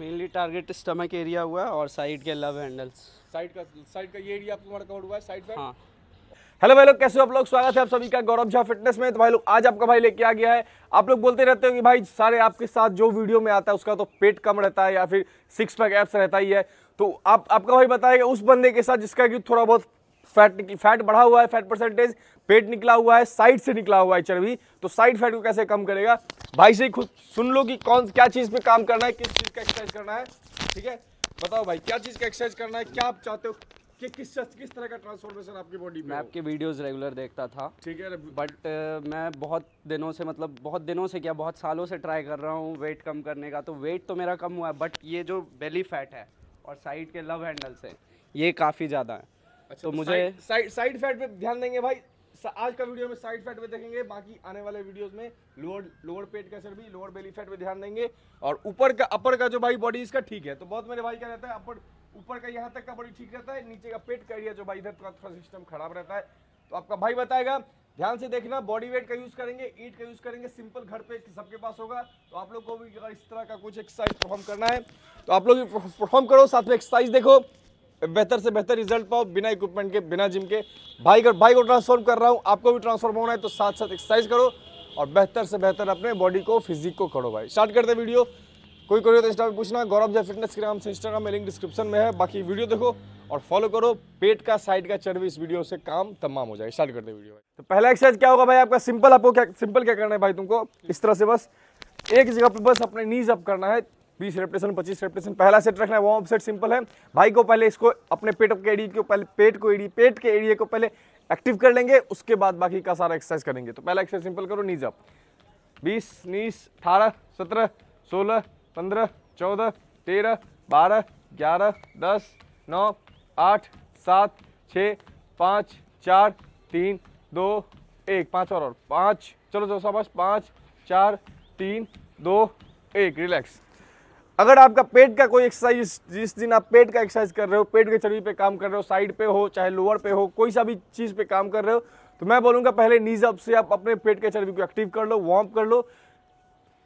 Mainly target stomach area हुआ है और साइड के लव हैंडल्स साइड का साइड का ये एरिया तुम्हारा कवर हुआ है साइड का हाँ हेलो भाई लोग कैसे हो आप लोग स्वागत है आप सभी का गौरव झा फिटनेस में तो भाई लोग आज आपका भाई लेके आ गया है आप लोग बोलते रहते हो कि भाई सारे आपके साथ जो वीडियो में आता है उसका तो पेट कम रहता है या फिर सिक्स पैक एप्स रहता ही है तो आप आपका भाई बताएगा उस बंदे के साथ जिसका कि थोड़ा बहुत फैट फैट बढ़ा हुआ है फैट परसेंटेज पेट निकला हुआ है साइड से निकला हुआ है चर्बी तो साइड फैट को कैसे कम करेगा भाई से खुद सुन लो कि कौन क्या चीज़ पे काम करना है किस चीज़ का एक्सरसाइज करना है ठीक है बताओ भाई क्या चीज़ का एक्सरसाइज करना है क्या आप चाहते हो कि किस किस तरह का ट्रांसफॉर्मेशन आपकी बॉडी में मैं आपके वीडियोस रेगुलर देखता था ठीक है बट uh, मैं बहुत दिनों से मतलब बहुत दिनों से क्या बहुत सालों से ट्राई कर रहा हूँ वेट कम करने का तो वेट तो मेरा कम हुआ है बट ये जो बेली फैट है और साइड के लव हैंडल से ये काफ़ी ज़्यादा है अच्छा, तो, तो मुझे साइड फैट पे ध्यान देंगे भाई आज का वीडियो में साइड फैट भी देखेंगे बाकी आने वाले वीडियोस में लोअर लोअर पेट का सर भी लोअर बेली फैट में ध्यान देंगे और ऊपर का अपर का जो भाई बॉडी इसका ठीक है तो बहुत मेरे भाई क्या रहता है अपर ऊपर का यहाँ तक का बॉडी ठीक रहता है नीचे का पेट का एरिया जो भाई इधर का थोड़ा सिस्टम खराब रहता है तो आपका भाई बताएगा ध्यान से देखना बॉडी वेट का यूज़ करेंगे ईट का यूज़ करेंगे सिंपल घर पे सबके पास होगा तो आप लोग को भी अगर इस तरह का कुछ एक्सरसाइज परफॉर्म करना है तो आप लोग भी परफॉर्म करो साथ में एक्सरसाइज देखो बेहतर से बेहतर रिजल्ट पाओ बिना इक्विपमेंट के बिना जिम के भाई अगर भाई को ट्रांसफॉर्म कर रहा हूँ आपको भी ट्रांसफॉर्म होना है तो साथ साथ एक्सरसाइज करो और बेहतर से बेहतर अपने बॉडी को फिजिक को करो भाई स्टार्ट करते वीडियो कोई करो तो इंस्टा पूछना गौरव जय फिटनेस के नाम से इंस्टाग्राम में लिंक डिस्क्रिप्शन में है बाकी वीडियो देखो और फॉलो करो पेट का साइड का चर्बी इस वीडियो से काम तमाम हो जाएगा स्टार्ट करते वीडियो तो पहला एक्सरसाइज क्या होगा भाई आपका सिंपल आपको क्या सिंपल क्या करना है भाई तुमको इस तरह से बस एक जगह पर बस अपने नीज अप करना है बीस रेपटेशन पच्चीस रेपटेशन पहला सेट रखना है वार्म सेट सिंपल है भाई को पहले इसको अपने पेट के एरिया को पहले पेट को एरिया पेट के एरिए को पहले एक्टिव कर लेंगे उसके बाद बाकी का सारा एक्सरसाइज करेंगे तो पहला एक्सरसाइज सिंपल करो नीज अप बीस नीस अठारह सत्रह सोलह पंद्रह चौदह तेरह बारह ग्यारह दस नौ आठ सात छ पाँच चार तीन दो एक पाँच और, और पाँच चलो जो शाबाश पाँच चार तीन दो एक रिलैक्स अगर आपका पेट का कोई एक्सरसाइज जिस दिन आप पेट का एक्सरसाइज कर रहे हो पेट के चर्बी पे काम कर रहे हो साइड पे हो चाहे लोअर पे हो कोई सा भी चीज़ पे काम कर रहे हो तो मैं बोलूँगा पहले नीज अप से आप अपने पेट के चर्बी को एक्टिव कर लो वार्म कर लो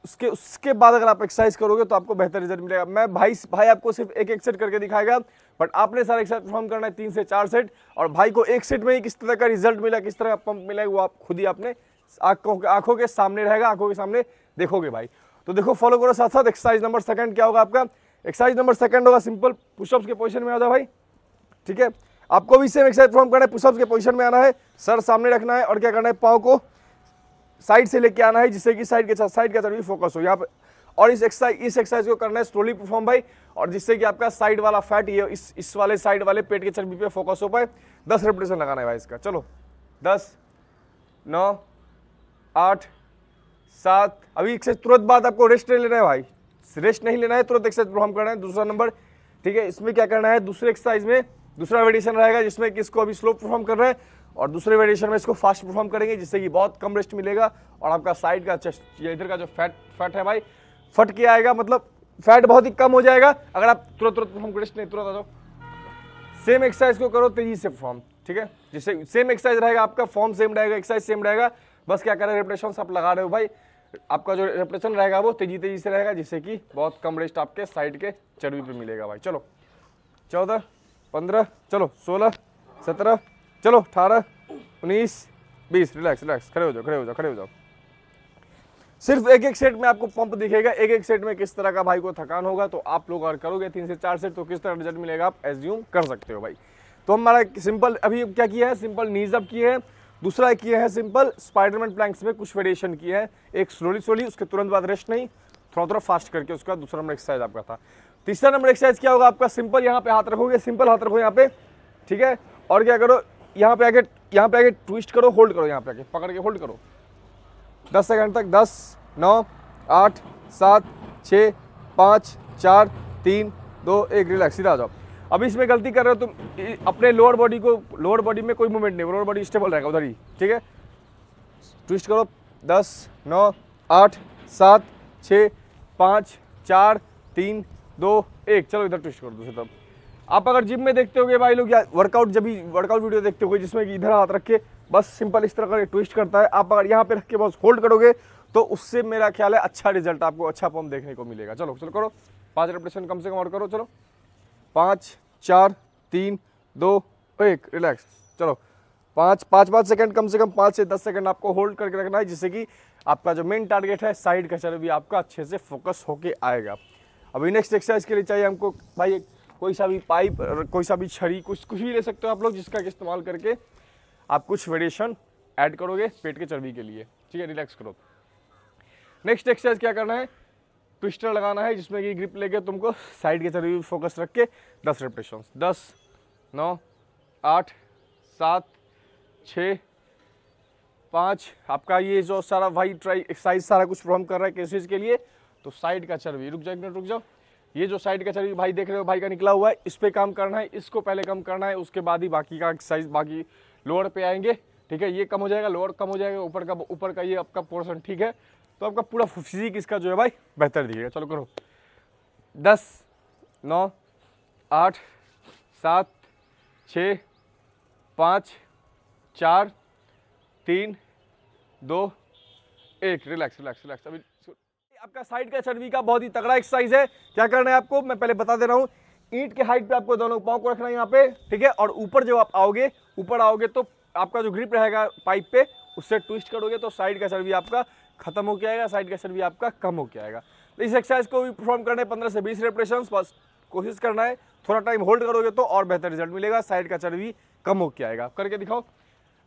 उसके उसके बाद अगर आप एक्सरसाइज करोगे तो आपको बेहतर रिजल्ट मिलेगा मैं भाई भाई आपको सिर्फ एक एक सेट करके दिखाएगा बट आपने सारा एक्सरसाइज परफॉर्म करना है तीन से चार सेट और भाई को एक सेट में ही किस तरह का रिजल्ट मिला किस तरह का पंप मिला वो आप खुद ही आपने आंखों के सामने रहेगा आंखों के सामने देखोगे भाई तो देखो फॉलो करो साथ साथ एक्सरसाइज नंबर सेकंड क्या होगा आपका एक्सरसाइज नंबर सेकंड होगा सिंपल पुशअप्स के पोजिशन में आ जाओ भाई ठीक है आपको भी सेम एक्सरसाइज परफॉर्म करना है पुशअप्स के पोजिशन में आना है सर सामने रखना है और क्या करना है पाओ को साइड से लेके आना है जिससे कि साइड के साइड के तरफ भी फोकस हो यहाँ पर और इस एक्सरसाइज इस एक्सरसाइज को करना है स्लोली परफॉर्म भाई और जिससे कि आपका साइड वाला फैट ये इस इस वाले साइड वाले पेट के चर्बी पे फोकस हो पाए दस रेपुटेशन लगाना है भाई इसका चलो दस नौ आठ सात अभी एक्सेस तुरंत बाद आपको रेस्ट नहीं लेना है भाई रेस्ट नहीं लेना है तुरंत एक्सरसाइज परफॉर्म करना है दूसरा नंबर ठीक है इसमें क्या करना है दूसरे एक्सरसाइज में दूसरा वेरिएशन रहेगा जिसमें कि इसको अभी स्लो परफॉर्म कर रहे हैं और दूसरे वेरिएशन में इसको फास्ट परफॉर्म करेंगे जिससे कि बहुत कम रेस्ट मिलेगा और आपका साइड का चेस्ट इधर का जो फैट फैट है भाई फट के आएगा मतलब फैट बहुत ही कम हो जाएगा अगर आप तुरंत तुरंत परफॉर्म रेस्ट नहीं तुरंत आ जाओ सेम एक्सरसाइज को करो तेजी से परफॉर्म ठीक है जिससे सेम एक्सरसाइज रहेगा आपका फॉर्म सेम रहेगा एक्सरसाइज सेम रहेगा बस क्या करें रेपटेशन आप लगा रहे हो भाई आपका जो रेपटेशन रहेगा वो तेजी तेजी से रहेगा जिससे कि बहुत कम रेस्ट आपके साइड के चर्बी पे मिलेगा भाई चलो चौदह पंद्रह चलो सोलह सत्रह चलो अठारह उन्नीस बीस रिलैक्स रिलैक्स खड़े हो जाओ खड़े हो जाओ खड़े हो जाओ सिर्फ एक एक सेट में आपको पंप दिखेगा एक एक सेट में किस तरह का भाई को थकान होगा तो आप लोग अगर करोगे तीन से चार सेट तो किस तरह रिजल्ट मिलेगा आप एज्यूम कर सकते हो भाई तो हमारा सिंपल अभी क्या किया है सिंपल नीज अप किए हैं दूसरा किया है सिंपल स्पाइडरमैन प्लैंक्स में कुछ वेरिएशन किया है एक स्लोली स्लोली उसके तुरंत बाद रेस्ट नहीं थोड़ा थोड़ा फास्ट करके उसका दूसरा नंबर एक्सरसाइज आपका था तीसरा नंबर एक्सरसाइज क्या होगा आपका सिंपल यहाँ पे हाथ रखोगे सिंपल हाथ रखो यहाँ पे ठीक है और क्या करो यहाँ पे आगे यहाँ पे आगे ट्विस्ट करो होल्ड करो यहाँ पे आगे पकड़ के होल्ड करो दस सेकंड तक दस नौ आठ सात छः पाँच चार तीन दो एक रिलैक्स सीधा आ जाओ अब इसमें गलती कर रहे हो तुम अपने लोअर बॉडी को लोअर बॉडी में कोई मूवमेंट नहीं लोअर बॉडी स्टेबल रहेगा उधर ही ठीक है ट्विस्ट करो दस नौ आठ सात छ पाँच चार तीन दो एक चलो इधर ट्विस्ट करो दो तब आप अगर जिम में देखते गए भाई लोग या वर्कआउट जब भी वर्कआउट वीडियो देखते गए जिसमें कि इधर हाथ रख के बस सिंपल इस तरह का ट्विस्ट करता है आप अगर यहाँ पे रख के बस होल्ड करोगे तो उससे मेरा ख्याल है अच्छा रिजल्ट आपको अच्छा फॉर्म देखने को मिलेगा चलो चलो करो पाँच रिप्रेशन कम से कम और करो चलो पाँच चार तीन दो एक रिलैक्स चलो पाँच पाँच पाँच सेकंड कम से कम पाँच से दस सेकंड आपको होल्ड करके रखना है जिससे कि आपका जो मेन टारगेट है साइड का चलो भी आपका अच्छे से फोकस होके आएगा अभी नेक्स्ट एक्सरसाइज के लिए चाहिए हमको भाई कोई सा भी पाइप कोई सा भी छड़ी कुछ कुछ भी ले सकते हो आप लोग जिसका इस्तेमाल करके आप कुछ वेरिएशन ऐड करोगे पेट के चर्बी के लिए ठीक है रिलैक्स करो नेक्स्ट एक्सरसाइज क्या करना है ट्विस्टर लगाना है जिसमें कि ग्रिप लेके तुमको साइड के तरफ फोकस रख के दस रेपटेशन दस नौ आठ सात छ पाँच आपका ये जो सारा वाइट ट्राई एक्सरसाइज सारा कुछ प्रॉब्लम कर रहा है केसेज के लिए तो साइड का चर्बी रुक जाओ एक मिनट रुक जाओ ये जो साइड का चर्बी भाई देख रहे हो भाई का निकला हुआ है इस पर काम करना है इसको पहले कम करना है उसके बाद ही बाकी का एक्सरसाइज बाकी लोअर पे आएंगे ठीक है ये कम हो जाएगा लोअर कम हो जाएगा ऊपर का ऊपर का ये आपका पोर्सन ठीक है तो आपका पूरा फिजिक इसका जो है भाई बेहतर दिखेगा चलो करो दस नौ आठ सात छ पाँच चार तीन दो एक रिलैक्स रिलैक्स रिलैक्स अभी आपका साइड का चर्बी का बहुत ही तगड़ा एक्सरसाइज है क्या करना है आपको मैं पहले बता दे रहा हूँ ईंट के हाइट पे आपको दोनों पाँव को रखना है यहाँ पे ठीक है और ऊपर जब आप आओगे ऊपर आओगे तो आपका जो ग्रिप रहेगा पाइप पे उससे ट्विस्ट करोगे तो साइड का चर्बी आपका खत्म होकर आएगा साइड का एक्शन भी आपका कम होकर आएगा तो इस एक्सरसाइज को भी परफॉर्म करना है पंद्रह से बीस रेपरेशन बस कोशिश करना है थोड़ा टाइम होल्ड करोगे तो और बेहतर रिजल्ट मिलेगा साइड का चर्बी कम होकर आएगा करके दिखाओ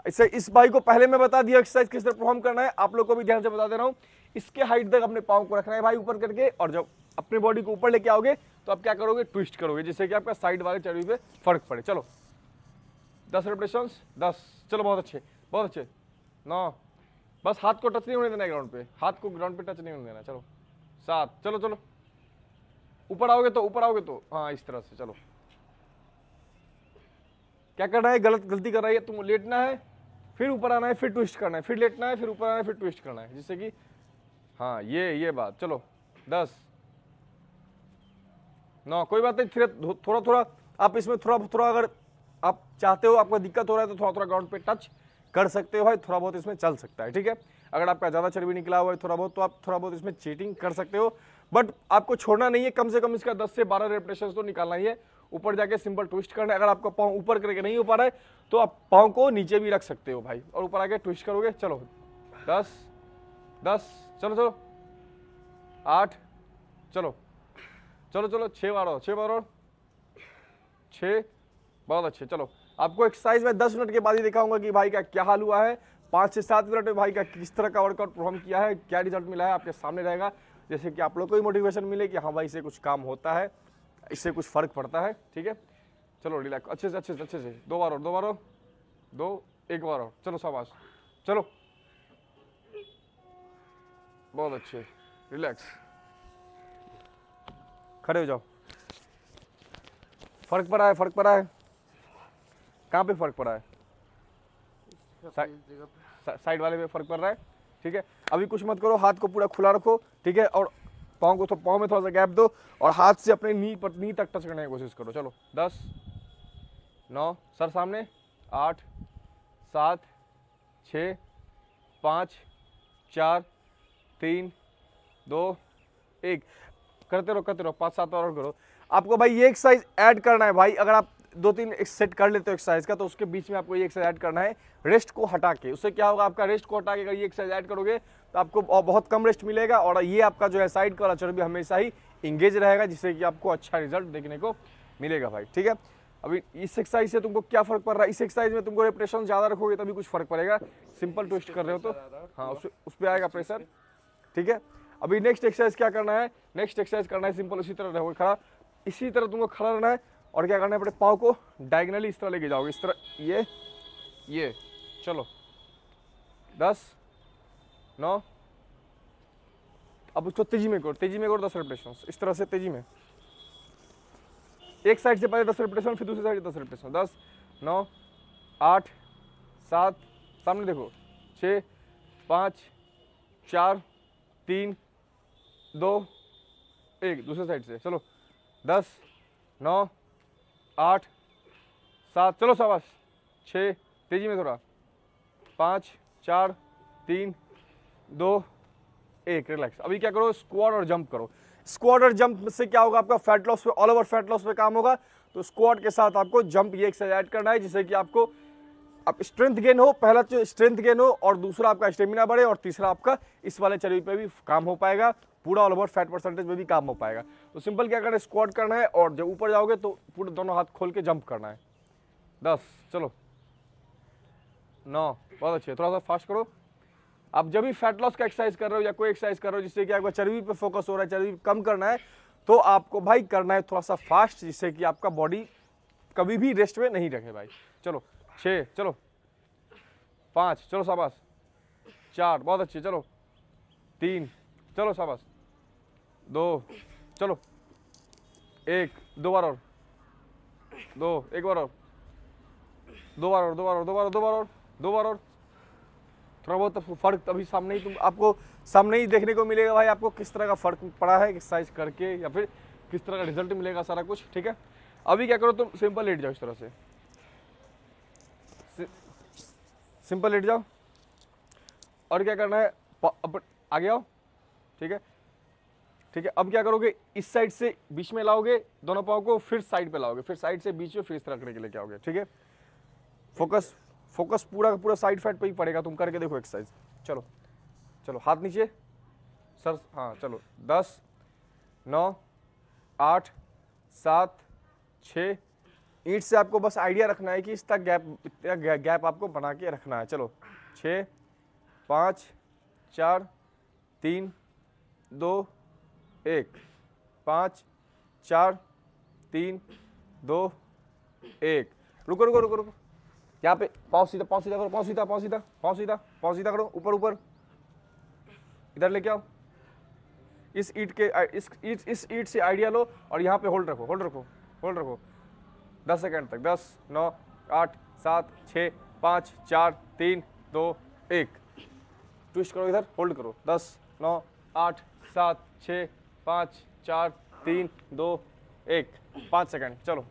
इससे अच्छा, इस भाई को पहले मैं बता दिया एक्सरसाइज किस तरह परफॉर्म करना है आप लोग को भी ध्यान से बता दे रहा हूँ इसके हाइट तक अपने पाँव को रखना है भाई ऊपर करके और जब अपने बॉडी को ऊपर लेके आओगे तो आप क्या करोगे ट्विस्ट करोगे जिससे कि आपका साइड वाले चर्बी पर फर्क पड़े चलो दस रेपरेशन दस चलो बहुत अच्छे बहुत अच्छे नौ बस हाथ को टच नहीं होने देना है ग्राउंड पे हाथ को ग्राउंड पे टच नहीं होने देना चलो सात चलो चलो ऊपर आओगे तो ऊपर आओगे तो हाँ इस तरह से चलो क्या करना है गलत गलती कर रही है तुम लेटना है फिर ऊपर आना है फिर ट्विस्ट करना है फिर लेटना है फिर ऊपर आना है फिर ट्विस्ट करना है जिससे कि हाँ ये ये बात चलो दस ना कोई बात नहीं फिर थोड़ा थोड़ा आप इसमें थोड़ा थोड़ा अगर आप चाहते हो आपको दिक्कत हो रहा है तो थोड़ा थोड़ा ग्राउंड पे टच कर सकते हो थोड़ा बहुत इसमें चल सकता है ठीक है अगर आपका ज़्यादा चर्बी निकला हुआ है थोड़ा बहुत तो आप थोड़ा बहुत इसमें चीटिंग कर सकते हो बट आपको छोड़ना नहीं है कम से कम इसका दस से बारह रेपेशन तो निकालना ही है ऊपर जाके सिंपल ट्विस्ट करना है अगर आपका पाँव ऊपर करके नहीं हो पा रहा है तो आप पाँव को नीचे भी रख सकते हो भाई और ऊपर आके ट्विस्ट करोगे चलो दस दस चलो चलो आठ चलो चलो चलो छः बार और छः बार और छः बहुत अच्छे चलो आपको एक्सरसाइज में दस मिनट के बाद ही दिखाऊंगा कि भाई का क्या हाल हुआ है पाँच से सात मिनट में भाई का किस तरह का वर्कआउट परफॉर्म किया है क्या रिजल्ट मिला है आपके सामने रहेगा जैसे कि आप लोग को भी मोटिवेशन मिले कि हाँ भाई इससे कुछ काम होता है इससे कुछ फ़र्क पड़ता है ठीक है चलो रिलैक्स अच्छे से अच्छे से अच्छे से दो बार और दो बार और दो एक बार और चलो शाबाश चलो बहुत अच्छे रिलैक्स खड़े हो जाओ फर्क पड़ा है फर्क पड़ा है कहाँ पे फर्क पड़ा है साइड वाले पे फर्क पड़ रहा है ठीक है अभी कुछ मत करो हाथ को पूरा खुला रखो ठीक है और पाँव को तो पाँव में थोड़ा सा गैप दो और हाथ से अपने नी पर नी तक टच करने की कोशिश करो चलो दस नौ सर सामने आठ सात छ पाँच चार तीन दो एक करते रहो करते रहो पाँच सात और करो आपको भाई ये साइज़ ऐड करना है भाई अगर आप दो तीन एक सेट कर लेते हो एक्सरसाइज का तो उसके बीच में आपको ये एक्सरसाइज ऐड करना है रेस्ट को हटा के उससे क्या होगा आपका रेस्ट को हटा के अगर ये एक्सरसाइज ऐड करोगे तो आपको बहुत कम रेस्ट मिलेगा और ये आपका जो है साइड का लचर भी हमेशा ही इंगेज रहेगा जिससे कि आपको अच्छा रिजल्ट देखने को मिलेगा भाई ठीक है अभी इस एक्सरसाइज से तुमको क्या फर्क पड़ रहा है इस एक्सरसाइज में तुमको प्रेशर ज़्यादा रखोगे तभी कुछ फर्क पड़ेगा सिंपल ट्विस्ट कर रहे हो तो हाँ उस, उस पर आएगा प्रेशर ठीक है अभी नेक्स्ट एक्सरसाइज क्या करना है नेक्स्ट एक्सरसाइज करना है सिंपल उसी तरह रहोगे खड़ा इसी तरह तुमको खड़ा रहना है और क्या करना है अपने पाव को डायगनली इस तरह लेके जाओगे इस तरह ये ये चलो दस नौ अब उसको तेजी में करो तेजी में करो दस रिपटेशन इस तरह से तेजी में एक साइड से पहले दस रिपटेशन फिर दूसरी साइड से दस रिपटेशन दस नौ आठ सात सामने देखो छ पाँच चार तीन दो एक दूसरे साइड से चलो दस नौ आठ सात चलो शाबाश छः तेजी में थोड़ा पाँच चार तीन दो एक रिलैक्स अभी क्या करो स्क्वाड और जंप करो स्क्वाड और जंप से क्या होगा आपका फैट लॉस पे ऑल ओवर फैट लॉस पे काम होगा तो स्क्वाड के साथ आपको जंप ये एक्सरसाइज करना है जिससे कि आपको आप स्ट्रेंथ गेन हो पहला तो स्ट्रेंथ गेन हो और दूसरा आपका स्टेमिना बढ़े और तीसरा आपका इस वाले चर्बी पे भी काम हो पाएगा पूरा ऑल ओवर फैट परसेंटेज में भी काम हो पाएगा तो सिंपल क्या करना है स्क्वाड करना है और जब ऊपर जाओगे तो पूरे दोनों हाथ खोल के जंप करना है दस चलो नौ बहुत अच्छे थोड़ा सा फास्ट करो आप जब भी फैट लॉस का एक्सरसाइज कर रहे हो या कोई एक्सरसाइज कर रहे हो जिससे कि आपका चर्बी पर फोकस हो रहा है चर्बी कम करना है तो आपको भाई करना है थोड़ा सा फास्ट जिससे कि आपका बॉडी कभी भी रेस्ट में नहीं रखे भाई चलो छः चलो पाँच चलो शाबाश चार बहुत अच्छे चलो तीन चलो शाबाश दो चलो एक दो बार और दो एक बार और दो बार और दो बार और दो बार और दो बार और दो बार और थोड़ा बहुत तो फ़र्क अभी सामने ही तुम आपको सामने ही देखने को मिलेगा भाई आपको किस तरह का फ़र्क पड़ा है एक्सरसाइज करके या फिर किस तरह का रिजल्ट मिलेगा सारा कुछ ठीक है अभी क्या करो तुम सिंपल लेट जाओ इस तरह से सिंपल लेट जाओ और क्या करना है अब आगे आओ ठीक है ठीक है अब क्या करोगे इस साइड से बीच में लाओगे दोनों पाओ को फिर साइड पे लाओगे फिर साइड से बीच में फिर रखने के लिए क्या होगे ठीक है फोकस फोकस पूरा का पूरा साइड फैट पे ही पड़ेगा तुम करके देखो एक्सरसाइज चलो चलो हाथ नीचे सर हाँ चलो दस नौ आठ सात छः ईट से आपको बस आइडिया रखना है कि इस तक गैप इतना गैप आपको बना के रखना है चलो छ पाँच चार तीन दो एक पाँच चार तीन दो एक रुको रुको रुको रुको यहाँ पे पाँव सीधा पाँव सीधा करो पाँव सीधा पाँव सीधा पाँव सीधा पाँव सीधा करो ऊपर ऊपर इधर लेके आओ इस ईट के इस ईट इस ईट से आइडिया लो और यहाँ पे होल्ड रखो होल्ड रखो होल्ड रखो दस सेकंड तक दस नौ आठ सात छः पाँच चार तीन दो एक ट्विस्ट करो इधर होल्ड करो दस नौ आठ सात छः पाँच चार तीन दो एक पाँच सेकंड चलो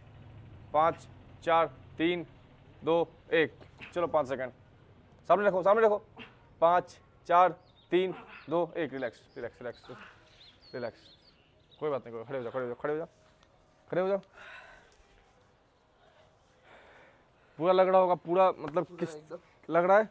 पाँच चार तीन दो एक चलो पाँच सेकंड सामने रखो सामने रखो पाँच चार तीन दो एक रिलैक्स रिलैक्स रिलैक्स रिलैक्स कोई बात नहीं कोई खड़े हो जाओ खड़े हो जाओ खड़े हो जाओ खड़े हो जाओ पूरा लग रहा होगा पूरा मतलब किस लग रहा है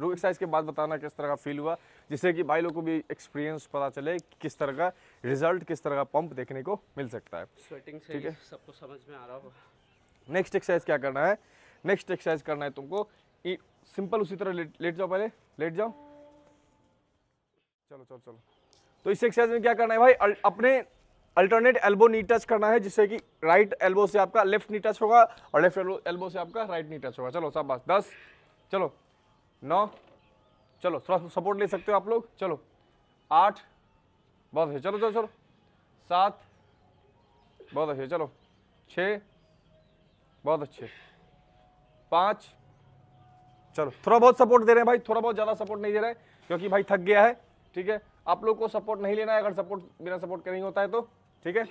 लोग एक्सरसाइज के बाद बताना किस तरह का फील हुआ जिससे कि भाई लोग को भी एक्सपीरियंस पता चले कि किस तरह का रिजल्ट किस तरह का पंप देखने को मिल सकता है स्वेटिंग से ठीक है सबको समझ में आ रहा होगा नेक्स्ट एक्सरसाइज क्या करना है नेक्स्ट एक्सरसाइज करना है तुमको सिंपल उसी तरह लेट, लेट जाओ पहले लेट जाओ चलो चलो चलो तो इस एक्सरसाइज में क्या करना है भाई अपने अल्टरनेट एल्बो नी टच करना है जिससे कि राइट एल्बो से आपका लेफ्ट नी टच होगा और लेफ्ट एल्बो से आपका राइट नी टच होगा चलो सब बस दस चलो नौ चलो थोड़ा सपोर्ट ले सकते हो आप लोग चलो आठ बहुत अच्छे चलो चलो चलो सात बहुत अच्छे चलो छः बहुत अच्छे पाँच चलो थोड़ा बहुत सपोर्ट दे रहे हैं भाई थोड़ा बहुत ज़्यादा सपोर्ट नहीं दे रहे हैं क्योंकि भाई थक गया है ठीक है आप लोग को सपोर्ट नहीं लेना है अगर सपोर्ट बिना सपोर्ट करेंगे होता है तो ठीक है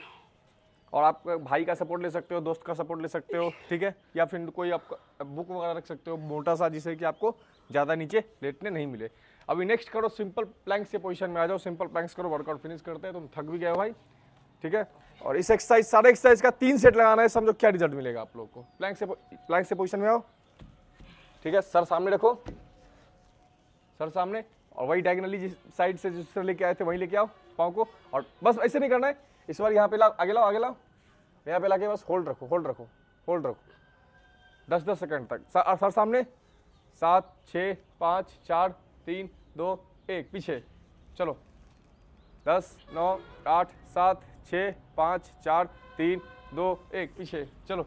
और आप भाई का सपोर्ट ले सकते हो दोस्त का सपोर्ट ले सकते हो ठीक है या फिर कोई आप बुक वगैरह रख सकते हो मोटा सा जिसे कि आपको ज़्यादा नीचे लेटने नहीं मिले अभी नेक्स्ट करो सिंपल प्लैंक्स के पोजीशन में आ जाओ सिंपल प्लैंक्स करो वर्कआउट फिनिश करते हैं तुम थक भी गए हो भाई ठीक है और इस एक्सरसाइज सारे एक्सरसाइज का तीन सेट लगाना है समझो क्या रिजल्ट मिलेगा आप लोग को प्लैंक से प्लैंक से पोजिशन में आओ ठीक है सर सामने रखो सर सामने और वही डायगनली जिस साइड से जिस तरह लेके आए थे वहीं लेके आओ पाँव को और बस ऐसे नहीं करना है इस बार यहाँ पे ला आगे लाओ आगे लाओ यहाँ पे ला के बस होल्ड रखो होल्ड रखो होल्ड रखो दस दस सेकंड तक सर सा, सामने सात छः पाँच चार तीन दो एक पीछे चलो दस नौ आठ सात छः पाँच चार तीन दो एक पीछे चलो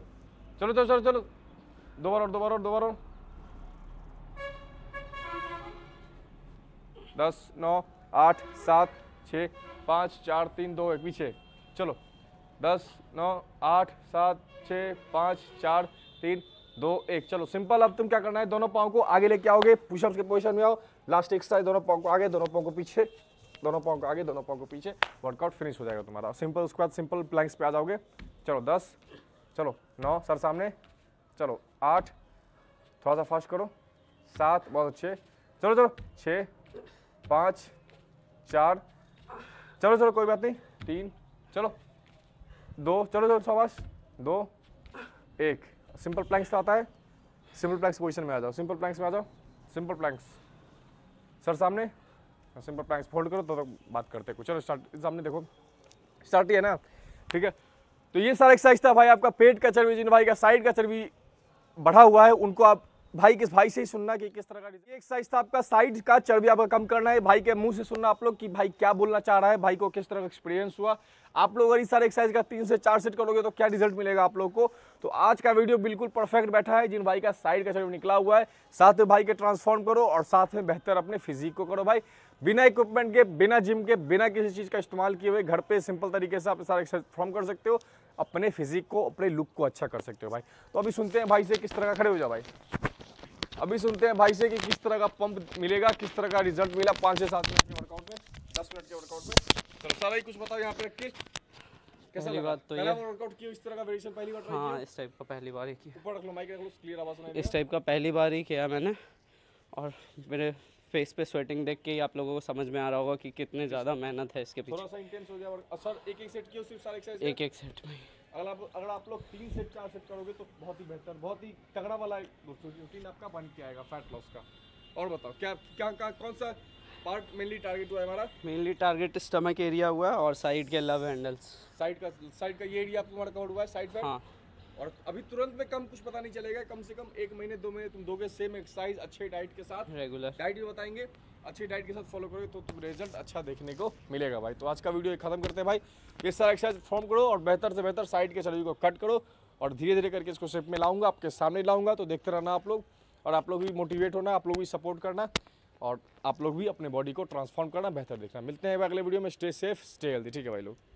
चलो चलो चलो चलो दो बार और दो बार और दो बार और दस नौ आठ सात छः पाँच चार तीन दो एक पीछे चलो दस नौ आठ सात छः पाँच चार तीन दो एक चलो सिंपल अब तुम क्या करना है दोनों पाँव को आगे लेके आओगे पुशअप्स के पोजिशन में आओ लास्ट एक्सरसाइज दोनों पाँव को आगे दोनों पाँव को पीछे दोनों पाँव को आगे दोनों पाँव को पीछे वर्कआउट फिनिश हो जाएगा तुम्हारा सिंपल उसके बाद सिंपल प्लैंक्स पे आ जाओगे चलो दस चलो नौ सर सामने चलो आठ थोड़ा सा फास्ट करो सात बहुत अच्छे चलो चलो छः पाँच चार चलो चलो कोई बात नहीं तीन चलो दो चलो चलो शाबाश दो एक सिंपल प्लैंक्स आता है सिंपल प्लैंक्स पोजीशन में आ जाओ सिंपल प्लैंक्स में आ जाओ सिंपल प्लैंक्स सर सामने सिंपल प्लैंक्स फोल्ड करो तो, तो बात करते कुछ चलो स्टार्ट सामने देखो स्टार्ट ही है ना ठीक है तो ये सारा एक्सरसाइज था भाई आपका पेट का चर्बी जिन भाई का साइड का चर्बी बढ़ा हुआ है उनको आप भाई किस भाई से ही सुनना कि किस तरह का एक्सरसाइज था आपका साइड का चर्बी आपका कम करना है भाई के मुंह से सुनना आप लोग कि भाई क्या बोलना चाह रहा है भाई को किस तरह का एक्सपीरियंस हुआ आप लोग अगर इस सारे एक्सरसाइज का तीन से चार सेट करोगे तो क्या रिजल्ट मिलेगा आप लोग को तो आज का वीडियो बिल्कुल परफेक्ट बैठा है जिन भाई का साइड का चर्बी निकला हुआ है साथ में भाई के ट्रांसफॉर्म करो और साथ में बेहतर अपने फिजिक को करो भाई बिना इक्विपमेंट के बिना जिम के बिना किसी चीज़ का इस्तेमाल किए हुए घर पे सिंपल तरीके से आप सारा एक्सरसाइज परफॉर्म कर सकते हो अपने फिजिक को अपने लुक को अच्छा कर सकते हो भाई तो अभी सुनते हैं भाई से किस तरह का खड़े हो जाओ भाई अभी सुनते हैं भाई से कि किस तरह का पंप मिलेगा किस तरह का रिजल्ट मिला पाँच से सात मिनट के वर्कआउट में दस मिनट के वर्कआउट में सर सारा ही कुछ बताओ यहाँ पे रख के कैसा लगा तो पहला इस हाँ इस टाइप का पहली बार ही किया इस टाइप का पहली बार ही किया मैंने और मेरे फेस पे स्वेटिंग देख के ही आप लोगों को समझ में आ रहा होगा कि कितने ज़्यादा मेहनत है इसके पीछे थोड़ा सा इंटेंस हो गया और सर एक एक सेट किया सिर्फ सारे एक एक सेट में अगर आप अगर आप लोग तीन सेट चार सेट करोगे तो बहुत ही बेहतर बहुत ही तगड़ा वाला रूटीन आपका बन के आएगा फैट लॉस का और बताओ क्या क्या, क्या कौन सा पार्ट मेनली टारगेट हुआ है हमारा मेनली टारगेट स्टमक एरिया हुआ है और साइड के लव हैंडल्स साइड का साइड का ये एरिया तुम्हारा कवर हुआ है साइड फैट हाँ। और अभी तुरंत में कम कुछ पता नहीं चलेगा कम से कम एक महीने दो महीने तुम दोगे सेम एक्सरसाइज अच्छे डाइट के साथ रेगुलर डाइट भी बताएंगे अच्छी डाइट के साथ फॉलो करोगे तो तुम रिजल्ट अच्छा देखने को मिलेगा भाई तो आज का वीडियो खत्म करते हैं भाई इस तरह एक्सरसाइज फॉर्म करो और बेहतर से बेहतर साइड के शरीर को कट करो और धीरे धीरे करके इसको शेप में लाऊंगा आपके सामने लाऊंगा तो देखते रहना आप लोग और आप लोग भी मोटिवेट होना आप लोग भी सपोर्ट करना और आप लोग भी अपने बॉडी को ट्रांसफॉर्म करना बेहतर देखना मिलते हैं अगले वीडियो में स्टे सेफ स्टे हेल्दी ठीक है भाई लोग